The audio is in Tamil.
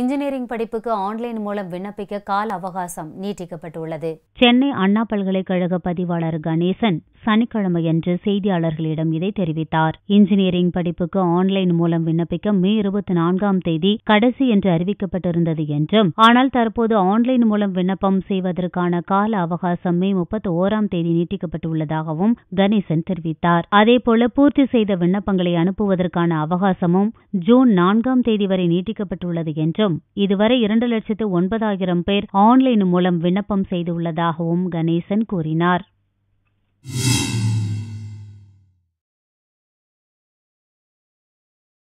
இன்ஜினியரிங் படிப்புக்கு ஆன்லைன் மூலம் விண்ணப்பிக்க கால அவகாசம் நீட்டிக்கப்பட்டுள்ளது சென்னை அண்ணா பல்கலைக்கழக பதிவாளர் கணேசன் சனிக்கிழமையன்று செய்தியாளர்களிடம் இதை தெரிவித்தார் இன்ஜினியரிங் படிப்புக்கு ஆன்லைன் மூலம் விண்ணப்பிக்க மே இருபத்தி நான்காம் தேதி கடைசி என்று அறிவிக்கப்பட்டிருந்தது என்றும் ஆனால் தற்போது ஆன்லைன் மூலம் விண்ணப்பம் செய்வதற்கான கால அவகாசம் மே முப்பத்தி ஓராம் தேதி நீட்டிக்கப்பட்டுள்ளதாகவும் கணேசன் தெரிவித்தார் அதேபோல பூர்த்தி செய்த விண்ணப்பங்களை அனுப்புவதற்கான அவகாசமும் ஜூன் நான்காம் தேதி வரை நீட்டிக்கப்பட்டுள்ளது என்றும் என்றும் இதுவரை இரண்டு லட்சத்து ஒன்பதாயிரம் பேர் ஆன்லைன் மூலம் விண்ணப்பம் செய்துள்ளதாகவும் கணேசன் கூறினார்